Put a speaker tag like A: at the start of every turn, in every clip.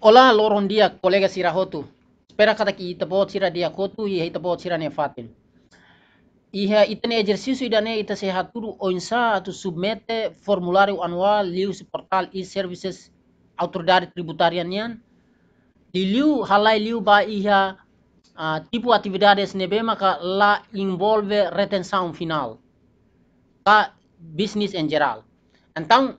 A: Ola lorong dia kolega sira hotu. Espera kata ki ita bot sira dia kotu iha ita bot sira ne fatin. Iha ita ne ejersisu ida ne ita sehaturu oinsa atu submete formulário anual lius portal e services autoridade tributária Di liu halai liu ba iha uh, tipo atividades nebe maka la involve retensaun final. Ka bisnis em general. Entang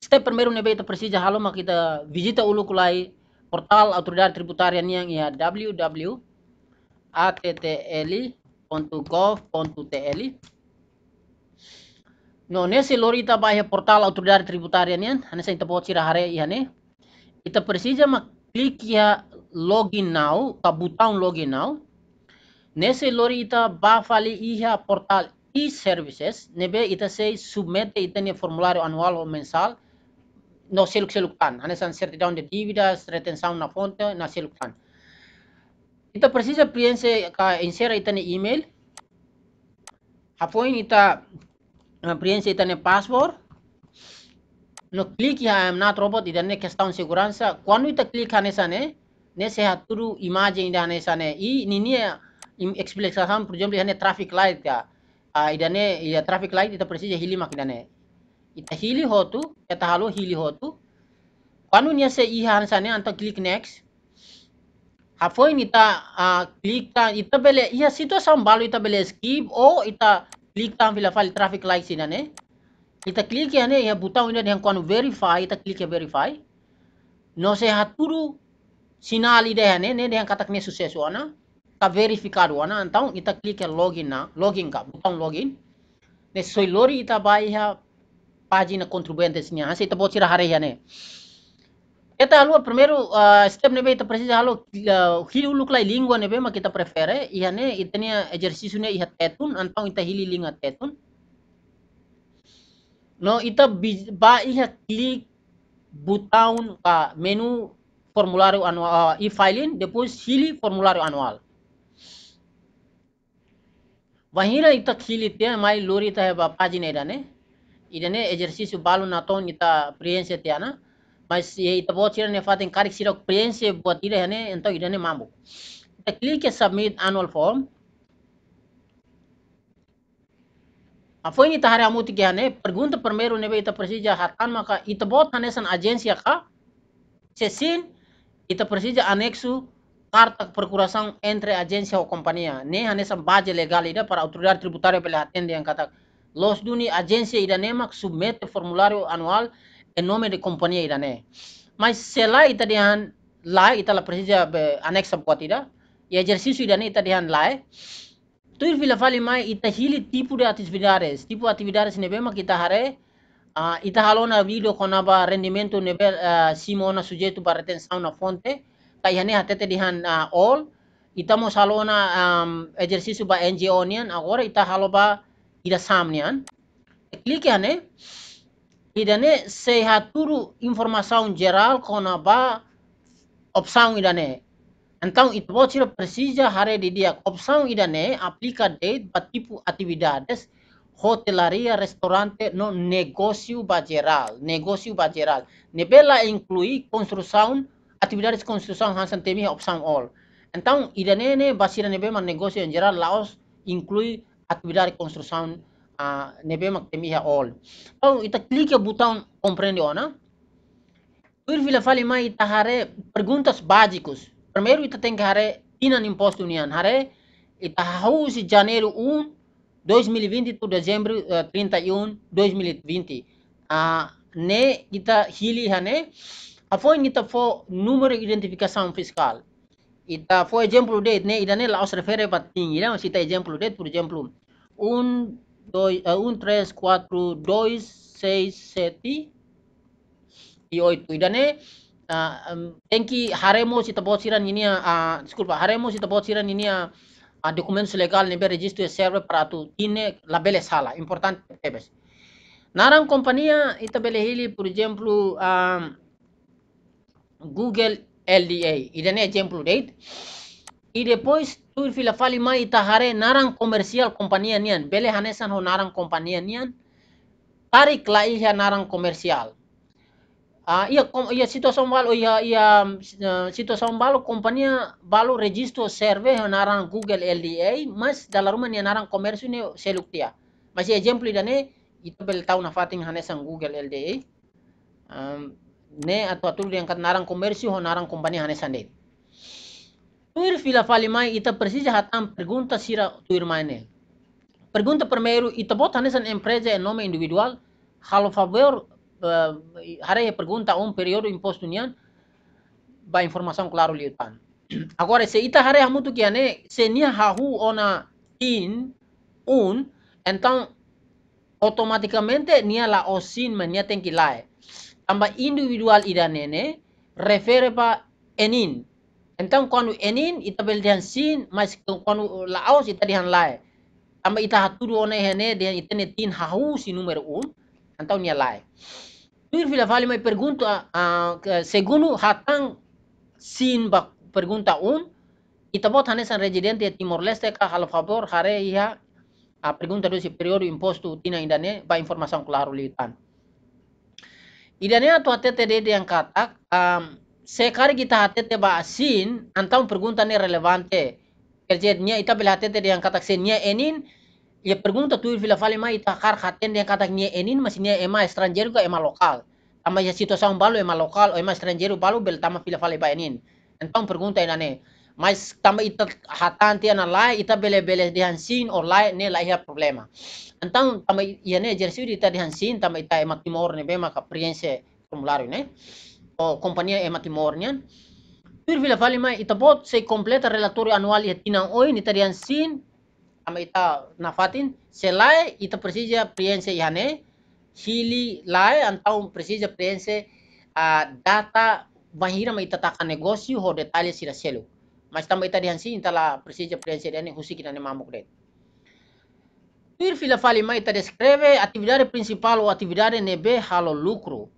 A: Step primeiro persija halo haloma kita visita ulu kulai portal autoridad tributarian yang ya www.attl.gov.tl No lori lorita baia portal autoridad tributarian yang, ane ita pode hari hare ne kita persija ma klik ya login now ka botão login now nesse lorita ba fali iha portal e-services nebe ita sei submit ita formulario anual atau mensal no siluksilukkan. Hanya uncertainty down divida, dividas retenção na fonte, na silukkan. Ita precisa priense ka insera ita email. Hapoin ita priense ita ne password. No klik ya I am not robot ita ne questão segurança. klik ita click hanesa ne, nesse haturu imagem ida hanesa ne. I nini explicação, saham perjumpaan ane traffic light ya. Uh, idane ya traffic light ita precisa e hilimak ida ita hili hotu eta halo hili hotu kanunya se ihan sane anta click next hafoin ita uh, klik ta ita bele ia situ balo ita bele skip o ita klik ta vila fal traffic light sina ne. ita click ya ne ia buta ina den kwanu verify ita click ya verify no se haturu sinal deh ya ne ne den katak ne sucesso ana ka verificado ana então ita click ya login na login ka buta login soi soilori ita bai ya página na niya. Kasi ito po sila harihan eh. Ito halo, primero uh, step nebe ito presisi halo uh, lai lingua nebe kita prefere. prefer, eh, ito niya exercise niya ihat tetun, antang ita hili linga tetun. No, ita ba ihat klik butaun ka menu formulario anual, uh, e-filing, depois hili formulario anual. Wahira itu kili तक mai lori हमारी लोरी तो है idane exercício balu na ton e, ita priense tiana mas ye ita bot sira ne fatin karik sirok priense buat ire hane ento idane mambo ita click e submit annual form Afoin amuti ke hane pergunta primeiro nebe ita persija hatan maka ita bot hane san agensi ka sesin ita persija aneksu kartak perkurasan entre agensi ou kompania nem né? nessa legal ida para autoridade tributari pela angkatak yang katak los duni agensi ida iranema que submete formulario anual en nome da companhia irané. Mas dihan lai ita la itala be anexa buat ida, e ida ne ita dihan lai. E, tuir vila fali mai hili tipu de atividades, tipo atividades mak kita hare uh, na video ba rendimento nebe uh, simona sujetu ba retenção na fonte, ne hatete dihan uh, all, mo salona um, ejercisu ba NGO nian, agora halo ba ida samnian klik ne, idane sehaturu informação geral kona ba ida ne entau itu bocil presija hare di dia ida ne aplica date ba tipo atividades hotelaria, restorante no negosiu negosiu geral, negosiu geral. Nebela inclui construção, atividades de hansan hansan Temi opção all. ne ne basira nebe man negosiu em geral Laos inclui at a reconstrução uh, nebema que temia all. Então, ita clica botão compreende ou não? Tuir vila fale mai ita haré perguntas básicas. Primeiro ita tem que hare tinan imposto unian Haré ita hau se janeiro 1 2020 e to dezembro uh, 31 2020. Uh, ne ita hili hane afoin ita fo número identificação fiscal. Ita foi exemplo de ne ita ne laos refere patingi, si Ita exemplo de, por exemplo, un, dois, eh, un, tres, quatro, dois, seis, sete e oito. Idane, uh, ah, um, tenki haremo si taposiran ini a, uh, desculpa, haremo si taposiran ini a, uh, documentos legal nebe registro serve para tu tine labele sala, importante tebes. Naran companhia itabele hili, por exemplo, um, Google LDA. Idane exemplo, right? E depois tur fila fali ma itahare narang komersial kompania nian bele hanesan ho narang kompania nian tarik la iya narang komersial ah iya kom, iya situação balo iya iya eh, situação balo kompania balo registro serve ho narang Google LDA mas dalam rumah nian narang komersu ne seluktia masih exemplo idane itu bel tahu nafating hanesan Google LDA um, ne atau yang diangkat narang komersu ho narang kompania hanesan deh No ir fila fali mai ita persija hatam pergunta sira tu ne. Pergunta permeru ita bota nessa empresa en nome individual, halo favor uh, eh, haré pergunta un periodo imposto nian ba informasaun klaru li Agora se ita haré muito que ane se nia hahu ona in un entau automaticamente nia la osin men nia tenki lae. Amba individual ida nene refere pa enin entang konu enin ita beli sin mas konu laos ita dihan lai amba ita haturu one hene dihan ita ne tin si número um entah nia lai tuir fila fali mai pergunta segunu hatang sin bak pergunta um ita bot hane san residente ya Timor Leste ka hal favor hare ia a pergunta do superior imposto tina indane ba informação claro litan idane atu atete de yang katak um, sekarang kita hati-hati te baasin antam pergunta ni relevante kerjanya ita bela hati yang katak senia enin ya pergunta tu fila fale ma ita kar haten yang katak nia enin masinia ema estrangeru ka ema lokal ama ya situ sang balu ema lokal o ema balu balu bel tama fila fale ba enin antam pergunta ne mas tama ita hatan ti ana lai ita bele bele di sin or lai ne lai ha ya problema antam tama ya ne di ita di sin tama ita ema timor ne bema ka priense formulario ne Kompanya e matimornian Tur vila fali mai itapot se kompleta relatori anual ya e tinangoy ni tarian sin ama ita nafatin selai ita presija priense yane hili lai antau presija priense a data bahira mai taka negosio ho detalhe sira selo mas tamba ita dihan sin tala presija priense dane husi kita ne mamuk det Tur vila fali mai ita deskreve atividade principal ou atividade nebe halo lucro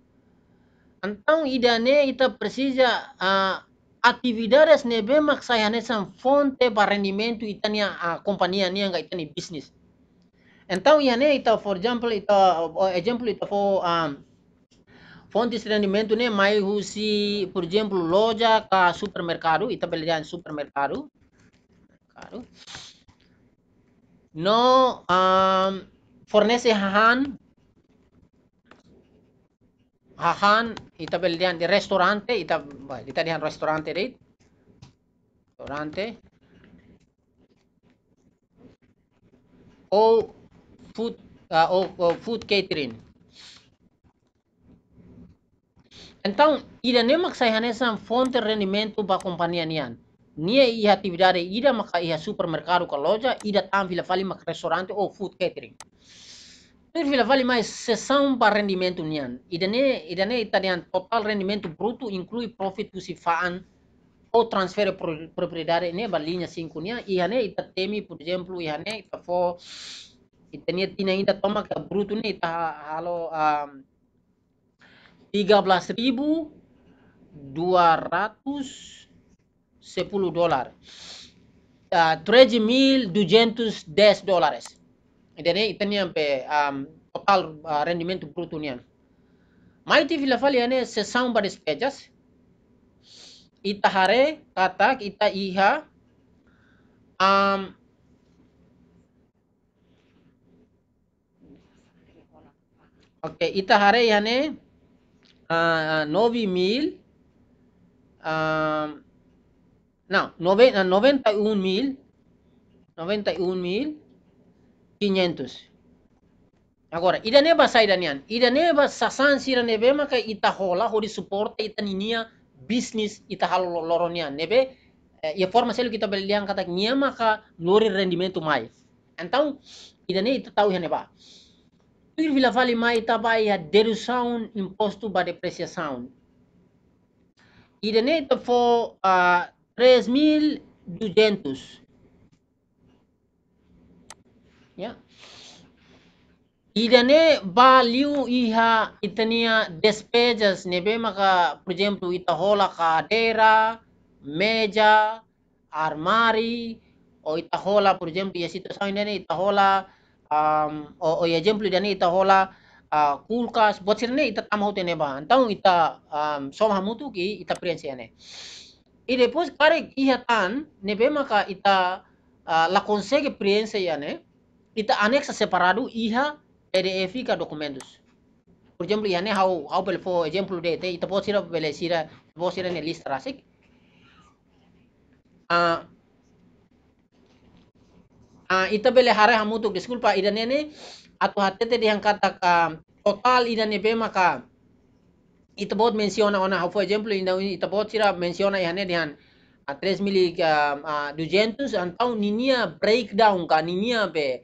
A: Então, idane ita persija a ah, atividades nebema que saia fonte pa rendimento itania ah, a nga ita ni bisnis Então, iane ita, for example, ita, oh, example ita ah, for um, fonte de rendimento, ne mai husi por example loja ka supermercado, ita belian supermercado. No um, fornece han hahan ita beldian di restorante ita bah ita dihan restorante deh restorante o food uh, o, o food catering então ida mak saya hanesan fonte rendimento ba companhia nian nia ia atividade ida maka iha supermercado ka ida tam vila fali mak restorante o food catering Então, vila vale mais sessão para rendimento nian. Idane, e idane italian total rendimento bruto inclui profit faan ou transfer propriedade ne balinha 5 nian. Ihane e ita temi, por exemplo, ihane e ita for itania tina ainda toma ke bruto ne ita halo um, 13.210 dólares. Uh, 13.210 dólares. Jadi itani ampe um, total uh, rendimento bruto nian. Maiti vila fali ane baris pejas. Ita Itahare kata kita iha um, Oke, okay, itahare yane uh, novi mil um, uh, now, noven, uh, 91 mil 91 mil 500 agora ida neba saidanian ida neba sasan sira nebe maka ita hola hori support ita ninia bisnis ita halo loronia nebe e forma selo kita beliang kata nia maka lori rendimento mai Entau ida ne ita tau ba. Ir vila vale mai tabai a dedução imposto ba depreciação. Ida ne ita for uh, 3.200 idane value iha itania despejas nebe maka por exemplo ita meja armari o ita rola por exemplo ia situação idane ita hola um, o, o exemplo idane ita hola uh, kulkas botsirne ita tamau tene ba ita um, som mutu ki ita prensiane ide pus kare iha tan nebe maka ita uh, lakonsege prensiane ita aneksa separadu iha PDF ka documentos. Por ejemplo, yani hau hau pel for example de te ita posira bele sira posira ne list rasik. Ah ah ita bele hare hamutuk disculpa ida ne atu te diang kata ka total ida ne be maka ita bot menciona ona hau for example ida ita bot sira menciona ihane dihan a 3 mili uh, ah, ah, dujentus 200 antau ninia breakdown ka ninia be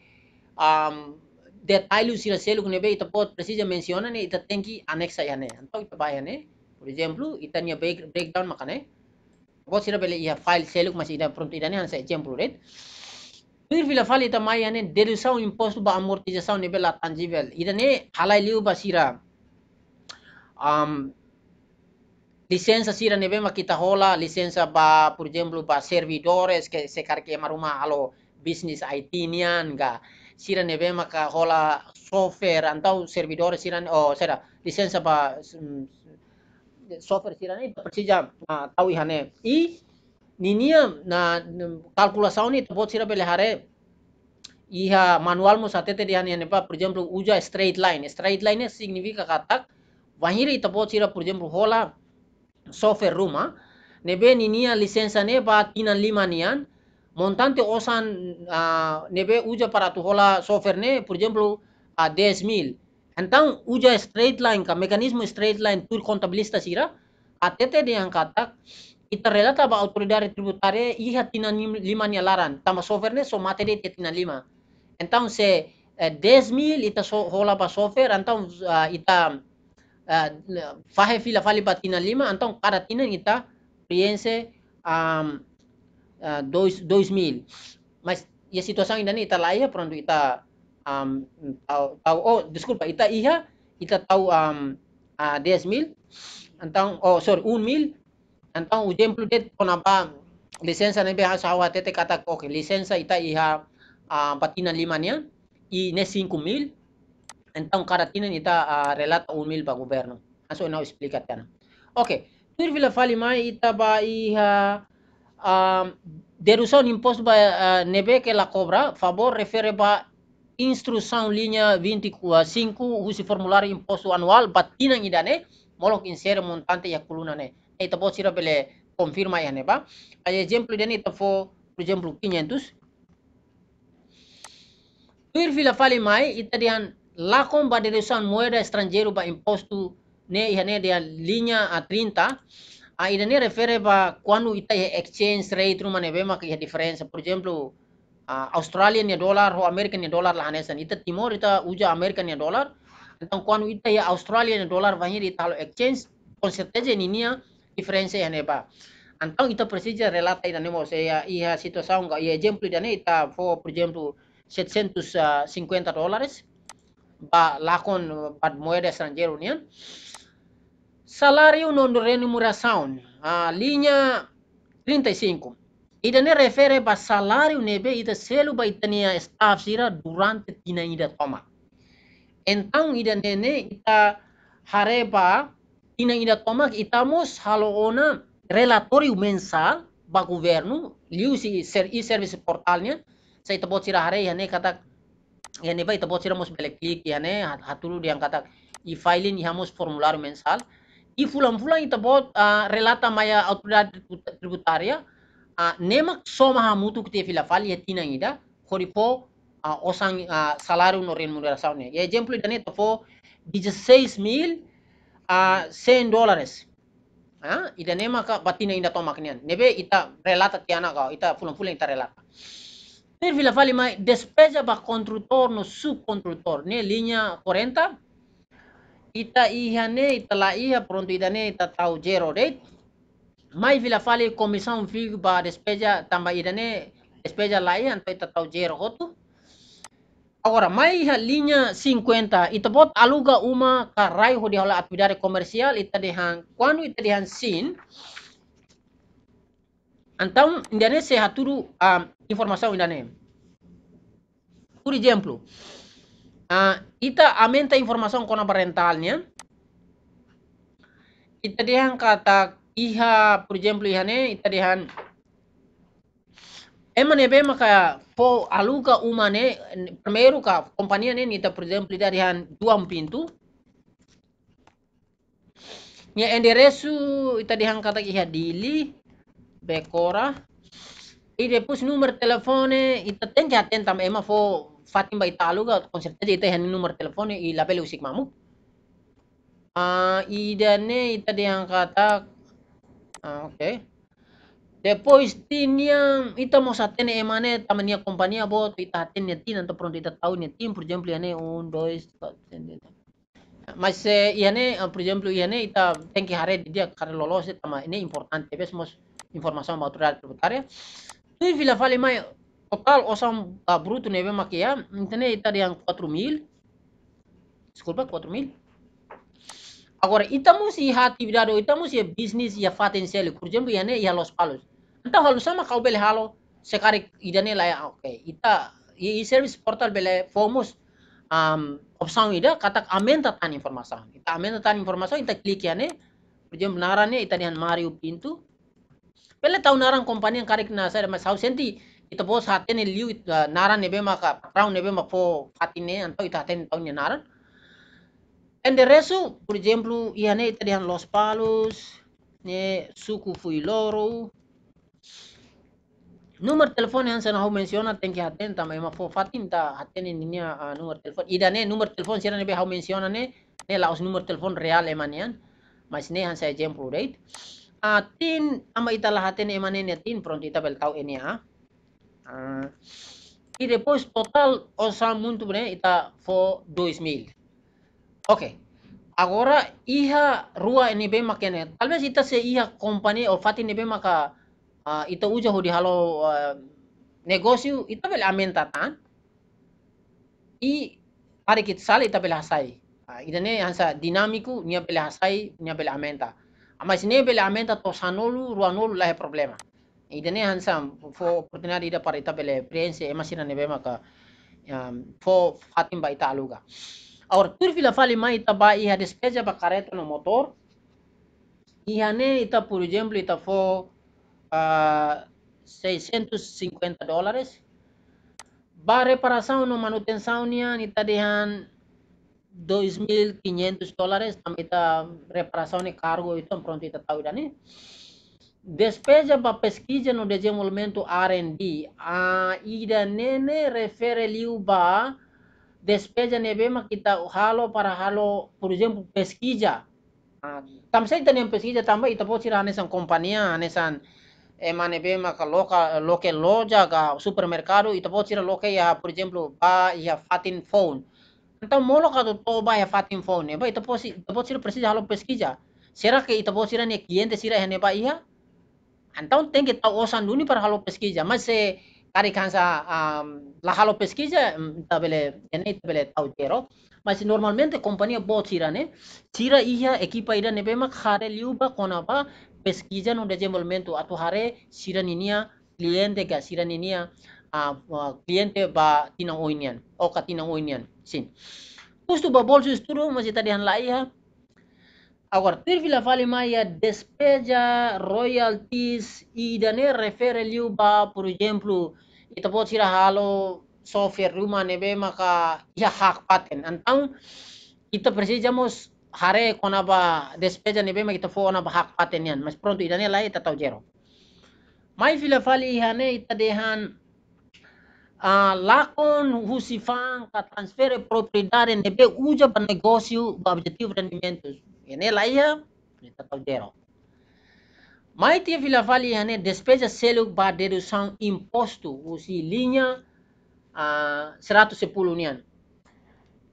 A: um, Detail usir seluk kung nebe ita pot precisa menciona ne ita tenki anexa yane anto ita ba yane por ita break breakdown makane pot sira bele ia ya, file seluk mas ida prompt ida ne hansa exemplo right फिर फिला फाल इता impost याने देरुसाउ इम्पोस्ट बा tangibel नेबेला टांजिबेल halai liu ba sira um lisensa sira nebe ma kita hola lisensa ba for example ba servidores eh, ke sekar ke maruma alo business IT nian ga siran nebe maka hola software atau servidor siran oh sera lisensi apa mm, software siran itu e, persija tahu hane i niniam na kalkulasi ni bot sira belehare iha manual mo satete dihan yani pa for example uja straight line straight line e signifika katak wahiri bot sira for example hola software rumah. nebe ninia lisensi ne pa tinan lima nian montante osan uh, nebe uja para tu hola software ne por exemplo a uh, 10000 mil então uja straight line ka mecanismo straight line tur contabilista sira atete de yang kata kita relata ba autoridade tributária e tina lima ni alaran tama software ne so mate de lima então se uh, e, 10000 mil ita so, hola ba software então uh, ita uh, fahe fila fali ba lima então kada tinan ita priense um, uh, ah, 2000, mas ya sitwasyon ina ni italaya pronto ita um tau, tau oh disculpa ita iha ita tau um uh, ah, 10,000 antang oh sorry 1,000 antang ujemplo det ko na ba lisensa na biha sa hawa tete okay lisensa ita iha uh, ah, patinan lima niya i ne 5,000 antang karatinan ita uh, relata 1,000 pa gobyerno Aso, now explicat yan okay Turvila fali mai ita ba iha um, dedução imposto ba uh, neve que la cobra, favor refere ba instrução linha 25, usi formulário imposto anual, batina idane, molok insere montante ya kuluna ne. Ita po sira bele confirma ya ne ba. A exemplo dene ita fo, por exemplo, 500. Tuir fila fali mai, ita dian lakon ba dedução moeda estrangeiro ba imposto ne ihane dia linha a 30. Aida ah, ne ba quando ita ye ya exchange rate mane be mak ye ya difference. for example uh, Australian ye ya dollar ho American ye dollar lahanesan. Ita Timor ita uja American ye dollar. Então quando ita ye Australian ye dollar vahir ita exchange com ni nia difference ba Então ita precisa relata ida se ya ia situasaun ga ia example ida ne ita for for example 750 ah, dollars ba lakon bad moeda estrangeiro nian. Salário não remuneração, a linha 35. Idane refere ba salário nebe ida selu ba itania staff sira durante tina ida toma. Então ida nene ita hareba tina ida toma itamos haloona relatório mensal ba governo liu si ser i service portalnya sa itabot sira hare yane katak yane ba itabot sira mos belek klik yane hatulu diang katak i filing ihamos formulario mensal fulan-fulan ita bot బో relata maya autoridad tributaria, a nemak soma ha mutu kute fila fal yetina ida kori po a osang a salário no remuneração né e exemplo ita neto fo 16 mil a dolares a ha ida ka batina ida tomak nian nebe ita relata tiana ka ita fulan fulan ita relata Nervila fali mai despeja ba kontrutor no subconstrutor, ne Linha 40, ita ihane ita la iha pronto idane ita tau jero date mai vila fale comissão fig ba despeja tamba idane despeja la iha anto ita tau jero hotu agora mai iha linha 50 ita bot aluga uma karai ho dihola komersial komersial ita dehan kwanu ita dehan sin antau idane se haturu um, informação idane por exemplo Uh, ita amenta informasi informação parental, né? Ita dihan kata iha, por exemplo, iha ne, Ita dihan Ema ne bema po aluka uma né? ka companhia ne, Ita, por exemplo, ita dihan dua pintu. Nya enderesu ita dihan kata iha dili bekora. Ida pus nomor telepone, ita tem tentam atenta ema fo फातिम भाई तालू का तो concept है number teleponnya ila pele usik mamu uh, idane de yang kata uh, oke okay. Depois tinha ita mo sa tene emane tamania kompania bo ita tene tin anto pronto ita tau ne tin por exemplo iane un dois mas iane por exemplo iane ita tengki hare di dia kare lolos tama ini importante bes mos informação material tributária ya. tu vila fale mai total osam ah, bruto neve makia entende itarian 4 mil 4000 4 mil agora itu musi hati atividade itamos musi business ya a kurjem por exemplo ya ya los palos entah halus sama kau bele halo sekare idane la e, ah, oke ita e service portal bele fomos um, opção ida katak amenta tan informasi ita amenta tan informasi ita klik yane kurjem por itu narane mariu mario pintu Pele tahu narang kompani yang karek nasa mas hausenti ita po sa atin liu ita ah, naran nebe maka patrau nebe mapo fatine anto ita atin tong nya naran and the oh, for example, iya ne ita dihan los palos ne suku fui loro Nomor telepon yang sana ho menciona ten ki atin ta mema po fatin ta atin ninya uh, ah, nomor telepon. ida ne nomor telepon sira nebe ho menciona ne ne laos nomor telepon real emanian eh, mas ne han sa exemplo right atin ama ita lahatin eh, emanen eh, atin pronto ita bel tau ya. Uh, E depois, total, usamos muito bem, está for 2000. Ok. Agora, iha rua NB makene. Talvez ita se iha company ou fati NB maka uh, ita uja hudi halo uh, negosiu ita bel amenta tan. I hari kit sal ita bel hasai. Uh, ita ne hansa dinamiku nia bel hasai, nia bel amenta. Mas nia bel amenta sanolu rua nolu lahe problema idane hansam fo opportunity da par ita pele prense e masina ne bema ka fo fatim ba ita aluga aur tur fila fali mai ita ba iha despeja ba kareto no motor iha ne ita puru ejemplo ita fo uh, 650 dolares. ba reparasaun no manutensaun nia ni tadehan 2500 dolares. tambah ita reparasaun ni kargo itu pronto ita tau dane Despeja pa pesquisa no desenvolvimento R&D, a ida nene refere liu ba despeja nebema kita halo para halo, por exemplo, pesquisa. tam sei tanem pesquisa tamba ita po sira nesan kompania nesan eh, emane ma ka loka loke loja ga supermercado ita po sira loke ya, por exemplo, ba ya e fatin phone. Anta molo ka to ba ya e fatin phone, ba ita po si ita po sira halo pesquisa. Será que ita po sira ne cliente sira ne ba ia? antau tem que estar usando ni para halo peskija masse kari kansa la halo peskija tabele ene tabele tau jero, masse normalmente kompania bo tira ne, tira ia ekipa ira nebe mak hare liuba konapa pesquisa no desenvolvimento atau hare siraninia cliente ga siraninia uh, uh, cliente ba tinang oinian, oka tinang oinian, sin. Gusto ba bolso turu masih tadi han laiha, Agora, teve la vale maya despeja, royalties e dane refere liu ba, por exemplo, ita po tira halo software rumah nebe maka ya hak paten. Antang kita precisamos hare kona ba despeja nebe maka kita fo ona ba hak paten yan. Mas pronto idane lai ita tau jero. Mai fila fali ihane ita dehan uh, lakon husifang ka transfer propriedade nebe uja ba negócio ba objetivo rendimentos. यानी लाइए तब दे रहा हूँ Maite Villavalliane despeja seluk pada redução imposto usi linha uh, 110 nian.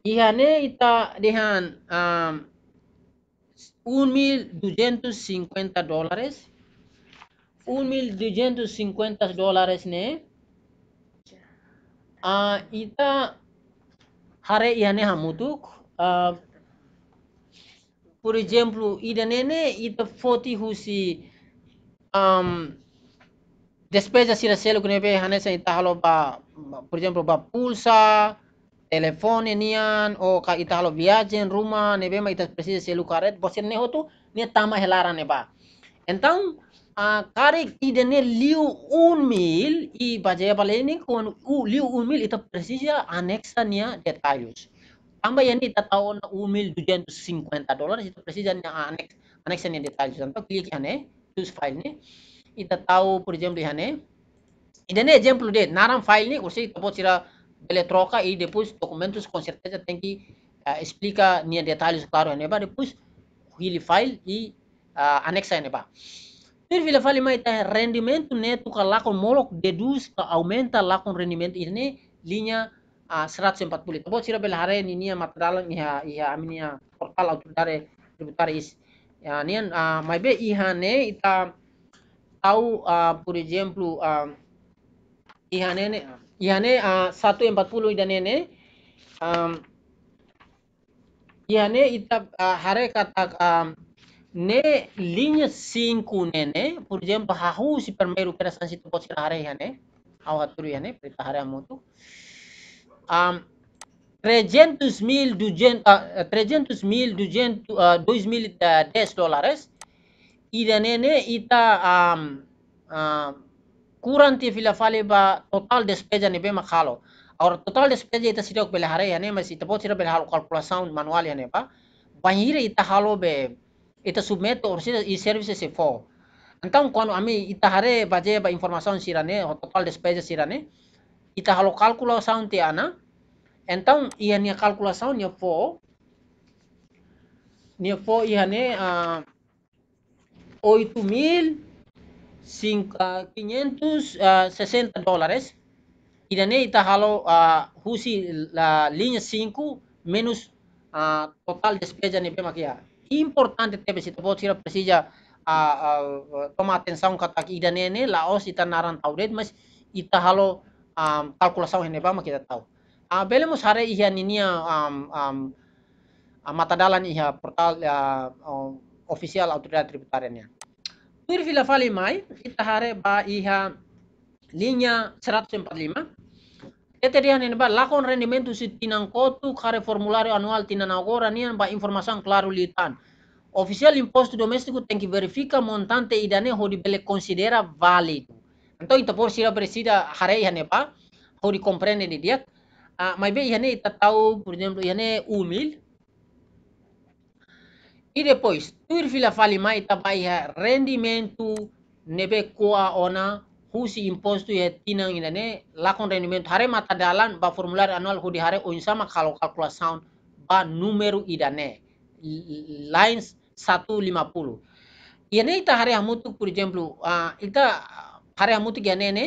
A: Ihane ita dehan um, 1.250 dólares. 1.250 dólares ne. Uh, ita hare ihane hamutuk uh, for example ida nene ida foti husi um, despesa sira selo que nebe hanesa ita halo ba for example ba pulsa telefone nian o ka ita halo viajen rumah nebe ma ita presisi selo karet você ne hotu ne tama helara ba entang a kare ida ne liu un um mil i baje baleni kon u liu un mil ita presisi anexa nia tambayan ita taon na 1250 dollars ito presiden yang annex annex yang detail contoh klik hane ya, choose file ya, ne ita tau for example hane ini example de naram file ne kursi tapocira bele troca e depois documentos com certeza tem que uh, explica nia detalhes claro né ba depois ele file e uh, anexa né ba file vila fale mai ta rendimento neto ka lakon molok deduz ka aumenta lakon rendimento ini linya 140 ah, bo sirabe hare ni niya ni ha iha amin portal au tudare tributar is ya nian ah, mai be iha ne ita tau ah, por exemplo iha ne ne iha ne 140 ida ne ne iha ne ita hare katak ne linya 5 ne ne por exemplo hahu si permeru operação si tu sira hare iha ne au haturu iha ne prita hare amotu um, 300 mil 200 uh, mil 200 uh, mil 10 dollars ida nene ita um, uh, kurang ti fila fale ba total despeja ni be makalo aur total despeja ita sirok bele hare yane mas ita pot sirok bele halo kalkulasaun manual yane ba bahire ita halo be ita submit or sir e services e for antang kono ami ita hare baje ba informasaun sirane total despeja sirane itahalo calculação te ana. entau ia nia calculação nia fo nia fo ia ne uh, 560 uh, dolares ida ne itahalo uh, husi la linha 5 menos uh, total despeja ne pemakia. Ya. Importante tebe si topo sira presija uh, uh, toma atenção katak ida ne ne laos ita naran tauret mas ita halo um, ini renebama kita tahu. Uh, ah, bele mus iya ini ninia um, um, uh, ah, dalan iya portal uh, ah, um, oh, official autoridade tributária ya. nia. Tuir vila fali mai kita hare ba iha linya 145 Eterian ini ba lakon rendimentu si tinang kotu kare formulario anual tinan agora nian ba informasang klaru litan. Oficial imposto domestiku tenki verifika montante idane ho di bele considera valid to então, por sira presida hare ihane pa hori comprende ni dia uh, ah, mai be ihane ita tau por exemplo ihane humil e depois tuir fila fali mai iha rendimento nebe koa ona husi imposto ya e, tinang ini lakon rendimento hare mata dalan ba formular anual hudi hare oin sama kalau sound ba numero idane lines 150 ini ita hare hamutuk por exemplo uh, ita Hari hare gane ne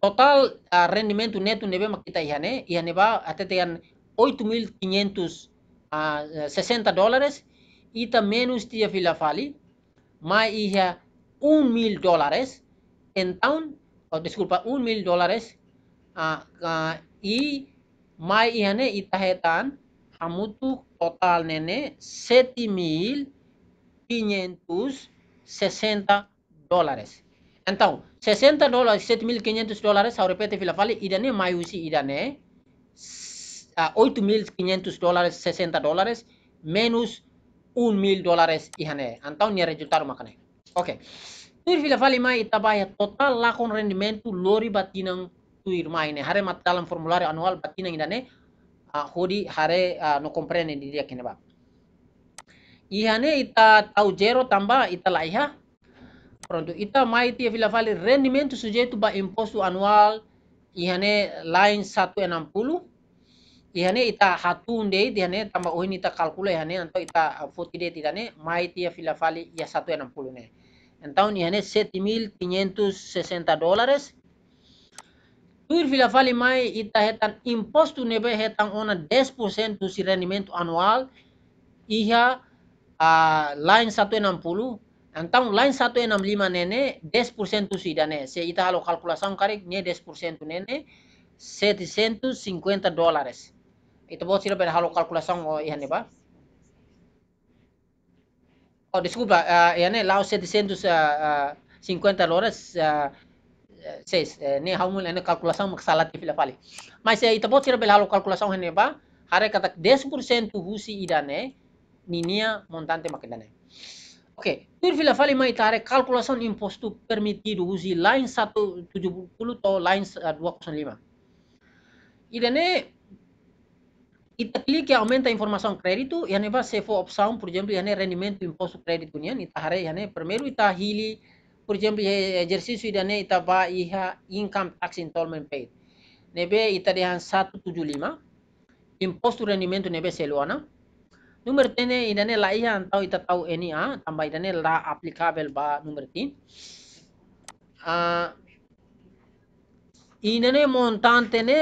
A: total uh, ah, rendimento neto nebe makita yane yane ba atete yan 8.560 dólares ita menos tia fila fali ma ia 1.000 dólares então oh, desculpa 1.000 dólares uh, ah, uh, ah, e ma iha ne ita hetan hamutu total nene 7.560 dólares Então, 60 dólares, 7.500 dólares são repetidos pela Vale, idane e maiusi idane, e 8.500 ah, dólares, 60 dólares, menos 1.000 um dólares ihane. E então, ni resultado makane. Ok. Tuir pela Vale mai itabaya total lacon rendimento lori batinang tuir mai ne. Hare mat dalam formulário anual batinang idane, uh, ah, hare ah, no no comprende diria kene ba. Ihane ita tau zero tambah ita laiha pronto ita mai ya vila vale rendimento sujeito ba imposto anual ihane line 160 ihane ita hatun de ihane tamba oh ini ta kalkula ihane anto ita foti de ihane mai ya vila vale ya 160 ne entau ihane 7560 dolares Tuir vila vale mai ita hetan imposto nebe hetan ona 10% si rendimento anual iha uh, line 160 lain satu enam 165 nene, 10% sudah né? Se ita halo kalkulação karek nye 10% nene, 750 dolares. Itu bot sila ber halo kalkulação oh ihan ne ba? Oh, desculpa, uh, eh, iya ne, lá 750 eh, dólares, uh, eh, seis, uh, ne hau mulai ne kalkulação maksalat ifila fali. Mas eh, itu bot sila ber halo kalkulação ne ba? Hare katak 10% husi idane, ninia montante makidane. Oke, okay. Turvila mai Maitare, kalkulação de imposto permitido, use line 170 atau line 205. Irene, kita klik aumenta a informação crédito, e ane vai ser for opção, por exemplo, ane rendimento imposto crédito, né? Ita hare, ne primeiro ita hili, por exemplo, exercício ne ita va iha income tax installment paid. Nebe ita dehan 175, imposto rendimento nebe seluana, number तीन ini लाई है atau ita tahu ini ah tambah ini la applicable ba nomor तीन Ini nih मोन्तान तेने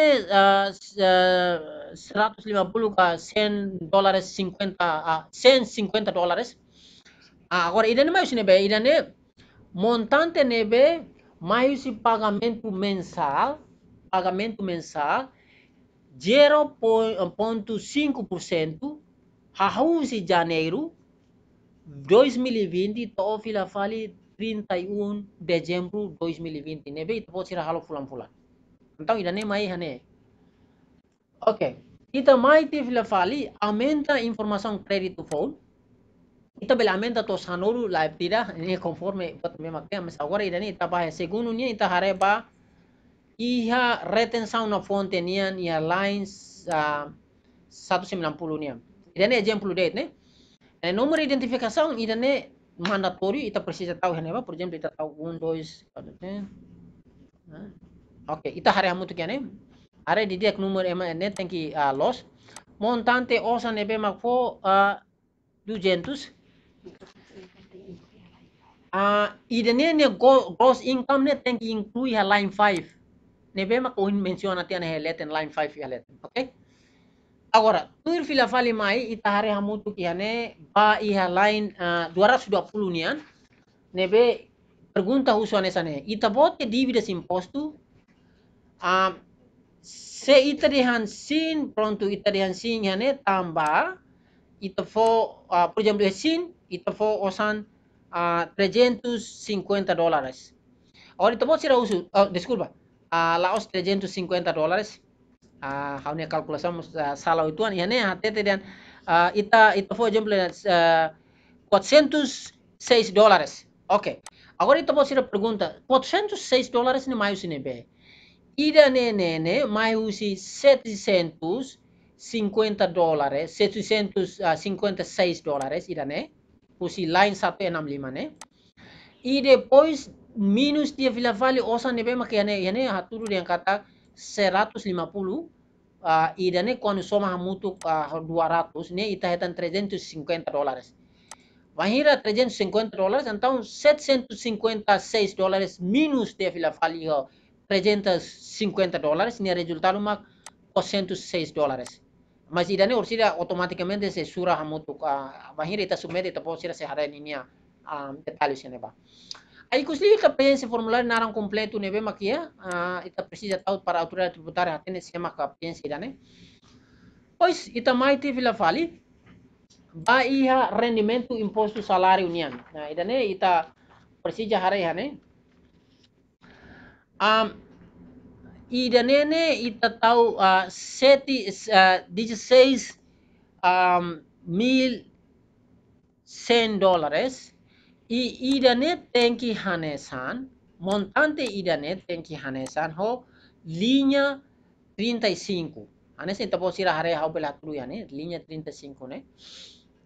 A: seratus lima puluh ka sen dólares cinquenta a ah, sen cincuenta dólares ah, agora idane be be idane montante be mai mais pagamento mensal pagamento mensal 0.5% hahawusi jaaneeru e viindi ta'oofi Fali, 31 Desember 2020 nebe sira halo fulan fulan antau idane mai hane okay ita mai te Fali, aumenta credit to phone ita bel aumenta to sanoru live tira ne conforme pat me makke am agora idane ita ba segunu nia ita hare ba iha retention na fonte nian ia lines uh, 190 nian Idane exemplo de ne. Eh, nomor número de identificação, idane mandatório, ita precisa tahu heneba, por exemplo, ita tahu 1 2 Oke, ita hari hamu tu kiane. Are di dia numero ema ne tanki a uh, los. Montante osa nebe makfo a 200 uh, uh idene ne gross income ne tem include incluir line 5 ne bem ma ko ati ane he line 5 a Oke. okay Agora, tuir fila fali mai itahare hamutu kiane ba iha lain eh, uh, 220 nian. Nebe pergunta husuane sane. Ita bote dívidas simpostu Uh, eh, se ita sin prontu ita sin yane tamba ita fo uh, por exemplo sin ita fo osan uh, eh, 350 dolares Ahora ita bote sira husu, oh, disculpa, uh, laos 350 dolares uh, ah, haunia kalkulasi ah, salau ituan ya ne hatete dan uh, ah, ita ita for example uh, 406 dólares. Ok. Agora ita pode ser a pergunta, 406 dólares ne mais ne be. Ida ne ne ne mais 750 dólares, 756 dólares ida ne. Usi line 165 ne. ida depois minus dia vila vale osa iya ne be makanya ne ya ne haturu yang kata 150 uh, idane kon soma mutu uh, 200 ne ita hetan 350 dólares wahira 350 dólares então 756 dólares minus de fila faliga 350 dólares ne resultado mak 106 dólares mas idane orsira otomatikamente se sura hamutu uh, ah, wahira ita submete ita posira se haren inia um, ah, detalhes ba. Haikusli ah, compliance formulario naran ni nebe makia uh, ita precisa taut para autoridade tributária atene esquema compliance sila né ¿eh? pois ita mai teve la fali ba iha rendimento imposto salario nian na ¿eh? ida ne ¿eh? ita precisa ha hane ah, um, ida ne ita tau uh, ah, seti uh, 16 um, mil sen dollars i իրane tenki hanesan, montante irane tenki hanesan ho linya 35. Anes então pode ir a área ao pela ne né? 35, ne.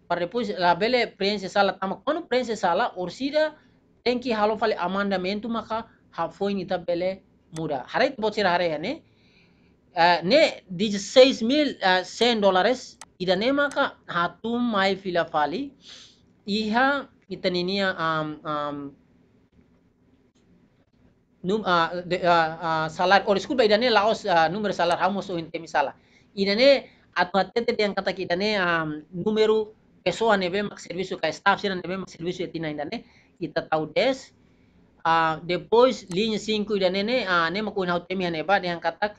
A: par depois la bele prince sala tama quando prince sala orsira tenki halo fale amandamento maka foi ni tabele mura. hare tapo sira hare ya ne, Uh, ne 16 mil uh, dolares dólares maka hatum mai filafali iha Ethan ini yang um, um, num, uh, de, uh, uh, salar or school ini laos uh, numero salar hamos o ini misala atau tete yang kata kita ne um, numero pessoa nebe mak servisu ka staff sira nebe mak itu nih idane kita tahu des uh, depois linya singku ini ne uh, ne mak unau temi haneba yang kata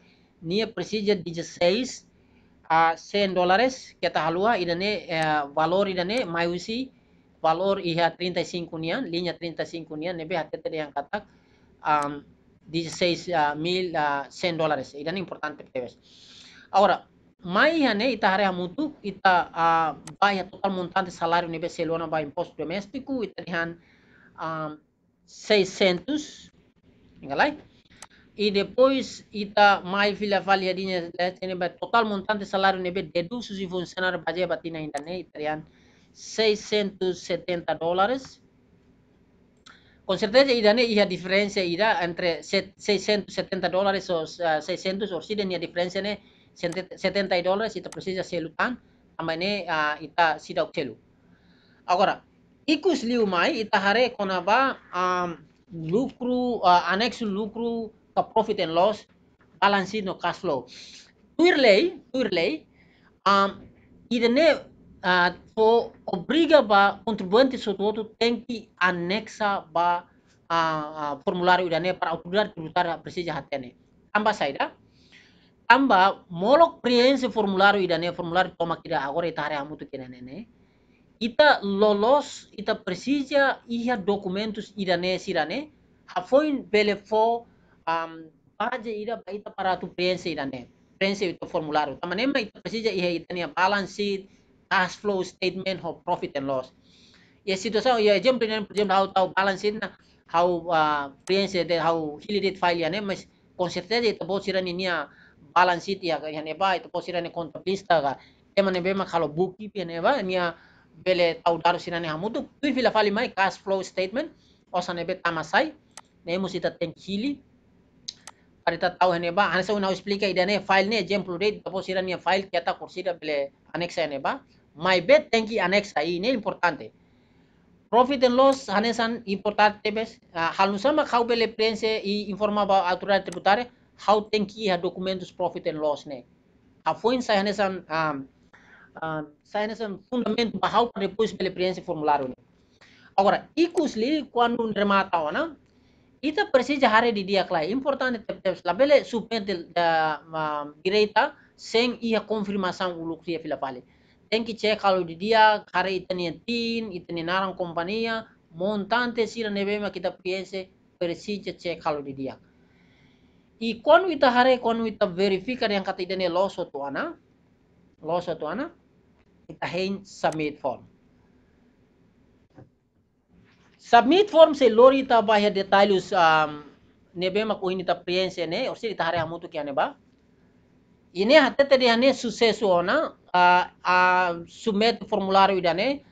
A: nia presiden di 6 uh, 100 dolares kita halua idane uh, valor idane maiusi valor hija 35 niyan, línea 35 niyan, nebe hatete de hankatak um, 16.100 ah, ah, dólares. Irán importante tebes. Ahora, mai ne ita hari hamutu ita uh, ah, vai total montante salário nebe selona vai imposto doméstico ita han um, 600 engalai e depois ita mai vila valia dinha total montante salário nebe deduz os funcionar batia batina ainda ne ita han 670 dólares. Con certeza irá ia diferencia ida entre 670 dólares o 600 ah, o si a diferencia ne 70 dólares ita precisa selutan amane uh, ita sidak selu. Agora ikus liu mai ita hare konaba um, lucru uh, anexo lucru ka profit and loss balance no cash flow. tuir lei, um, uh, ah, o, obriga ba contribuinte outro tem que anexa ba uh, uh, ah, formulário da para a autoridade tributária precisa atene. Amba saída. Amba molok preenche formulário da né formulário toma que agora está área muito que nene. Ita lolos, ita precisa ia documentos irane sirane. Afoin fo um, baje ida baita para tu preenche irane. Preenche o formulário. Tamanema ita precisa ia itania balance sheet, cash flow statement of profit and loss Ya situation ये jam present present tahu tahu balance इन हाउ प्रियंस दे हाउ हिली डेट फाइल याने mas consider itu bos ini ya balance sheet ya ya ba itu bos sirani contabilista ga emane be ma kalau buki pe ne ba ya bele tahu daru sirani hamu ah, tu tu fila fali mai cash flow statement osane oh, be tamasai ne musi ta tenkili pada ta tau hene ba explain unau explica ne file ne example rate bos ini file kita kursi da bele annex ne ba My bet tenki anexa ini importante. Profit and loss hanesan importantes. Ah, Halusama kau bele prense informa ba autoridad tributaria how tenki ha documentos profit and loss ne. Afoin sai hanesan um, uh, sai hanesan fundamento ba how depois bele prense formulario ne. Agora, ikusli quando remata ona ita precisa hari di dia klai importante tep-tep labele supente da direita sen ia konfirmasan uluk dia filapale tengki cek kalau di dia kare itania tin itania narang kompania montante dan nebema kita piense persija cek kalau di dia i kon wita hare kon wita verifikar yang kata idane loso tuana loso tuana kita hein submit form submit form se lori ta bahya detailus um, nebema ko ini ta piense ne or si ta hare amutu kiane ini hatete tadi hane success ona a, uh, a uh, submete o formulário irane,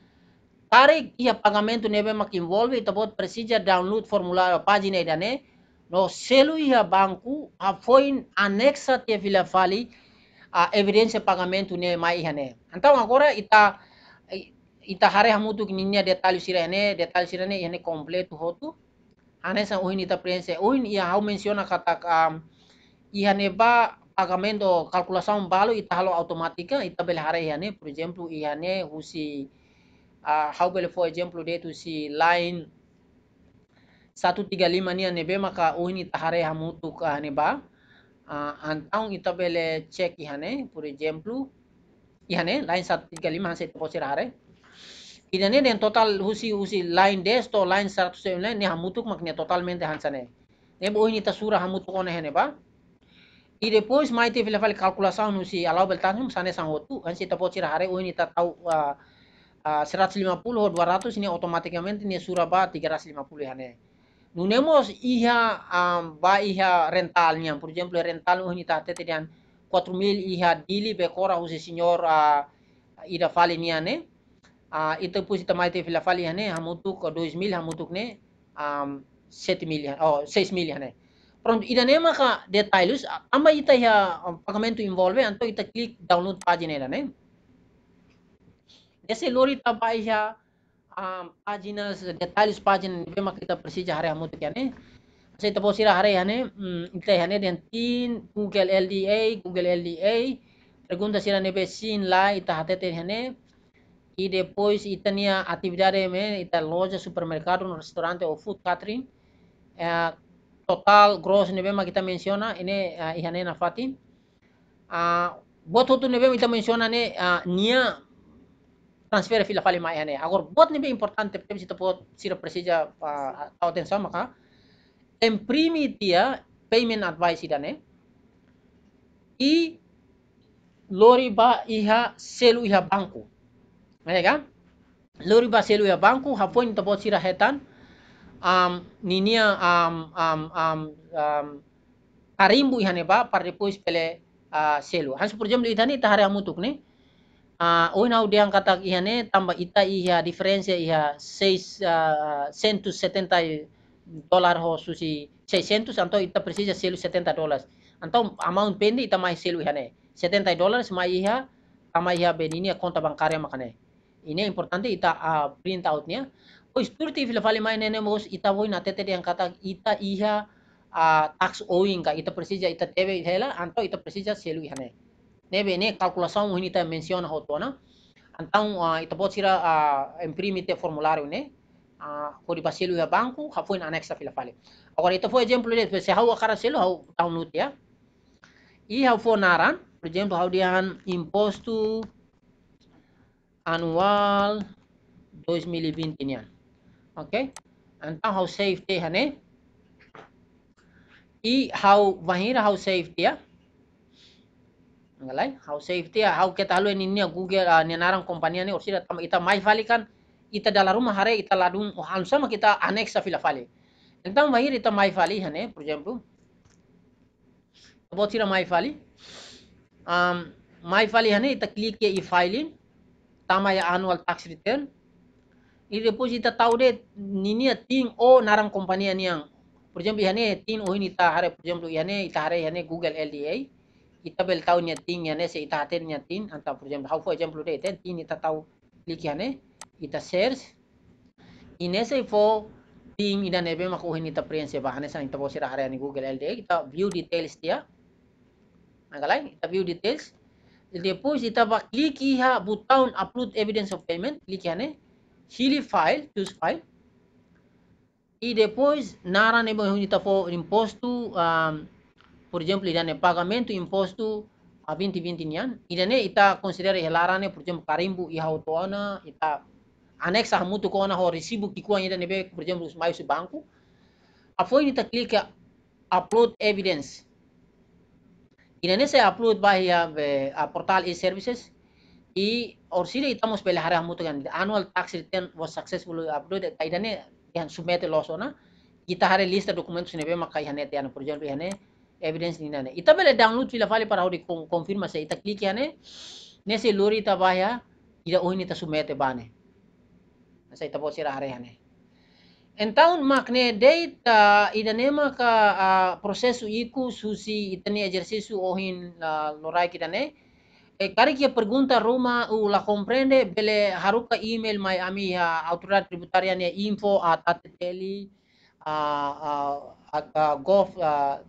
A: care ia e pagamento nebe mak envolve ita bot presija download formulário página irane, no selo ia e banco a foi anexa te vila fali a evidência pagamento ne mai irane. E então agora ita ita hare hamutu ninya detalhe sirene detalhe sirane irane completo hotu. Anesa uhin ita prensa, uhin iya hau menciona kata um, irane ba pagamento, calculação valor italo e automática, itabelhara e ihane, e por exemplo, ihane husi ah uh, haubel for dia tuh si line 135 ni be maka ini tahare hamutu ka ah uh, antaung itabele check ihane, por exemplo, ihane line 135 hanse posir hare. Idane den total husi husi line des to line 109 ni hamutuk makne totalmente hansane. Nebo ini tasura hamutuk one ba. E depois mais teve levar calculação no se a lá beltar não sane sang outro antes tapo pode tirar o ini tahu uh, a 150 ou 200 ini automaticamente ini ba 350 hane nunemos iha um, ba iha rental nian por exemplo e rental o ini tate terian 4000 iha dili bekora o senhor uh, ida fale a uh, itu pun kita mai teve levar hane hamutuk 2000 hamutuk ne um, 7000 oh 6000 hane Pronto, idanema ka details ama ita ya um, pagamento involve, anto ita click download página ila, né? Desse lori taba ya um, páginas, detalhos página, vema kita precisa hare hamuto kya, né? Eh. Kasi tapo sira hare yane, eh. um, mm, ita yane eh. den tin, Google LDA, Google LDA, pergunta sila nebe sin lá, ita hatete yane, y depois itania atividade me ita loja supermercado no restaurante ou food catering uh, total gross nebema kita menciona ini uh, ah, ihane nafati uh, ah, bot hotu nebema kita menciona ne uh, ah, nia transfer fila fali mai ane agor bot nebe importante tem sita tepot sira presija uh, tau ten sama ka primi dia payment advice idane i lori ba iha selu iha banku mereka lori ba selu iha banku hapoin tepot sira hetan um, ninia um, um, um, um, karimbu ihane ba pois pele uh, selu jom purjam itani tahare amutuk ne uh, nau udiang katak ihane tamba ita iha diferensia iha seis uh, centus setenta dolar ho susi 600 anto ita precisa selu setenta dollars anto amount pendi ita mai selu ihane Setenta dollars mai iha sama iha benini konta bankaria makane ini importante ita uh, print out outnya Oh seperti file-file fale mai nene mos ita voi na tete yang kata ita iha a tax owing ka ita presija ita tebe hela anto ita presija selu ihane. Nebe ne kalkulação hini ta menciona hoto na. Então uh, ita pode tirar a imprimite formulario ne. A uh, kori baselu ya banku ha foi na anexa fila fale. Agora ita de se hau akara selu hau download ya. Iha hau naran, por exemplo, hau dihan impostu anual 2020 e ini okay? Anta how safety hane? E how wahir how safety ya? Ngalai how safety ya? How kita halu ini nia Google uh, ah, nia nih orsida tam ita mai fali kan? Ita dalam rumah hari ita ladung oh, sama kita anek sa fila fali. Entah wahir ita mai fali hane? For example, bot sira mai fali. Um, mai fali hane ita klik ya e filing. Tama ya annual tax return. Ide pun tahu tau de nini ya ting o oh, narang kompania ya niang. Por oh, ejemplo, ini ting o ini ta hare por ini yane ita hare Google LDA. Ita bel tahu nya ting ini se ita hati nya ting anta por how for example de ten ita tahu klik ini ita search. ini Inese fo ting ini nebe makuhin ita prensa bahane sa ita po sira hare ni Google LDA kita view details dia. Nagalay kita view details. Depois ita kita klik iha button upload evidence of payment klik yane. Chili file, choose file. E depois, narra na unita fo imposto, um, por exemplo, irane pagamento imposto a 2020 nian. Irane ita considera elarane, por exemplo, carimbo e autoana, ita anexa muito com ho recibo que com ainda nebe, por exemplo, os mais banco. Apoi nita clica upload evidence. Irane se upload bahia a, eh, a portal e services e Orsini itamos belahara mutukan annual tax return was successfully uploaded kaidane eh, yan submit losona kita hare list dokumentos nebe makai hane tian por example hane evidence nina ne ita bele download fila file para hodi confirm se ita click hane eh. ne se lori ta baya eh. ah, ida oini ta submit bane asa ita bosira hare hane Entaun makne data ida nema ka uh, ah, prosesu iku susi itani exercisu ohin uh, ah, lorai kita ne E eh, cara que pergunta Roma u la comprende bele haruka email mai ami ha autoridad tributaria ne info a tateteli a a a gov a,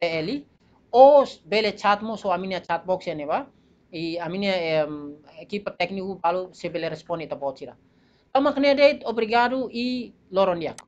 A: a o bele chat mo so amine chat box ne ba e i amine equipa teknik palo se bele responde ta botira. tamak ne date obrigado i loronia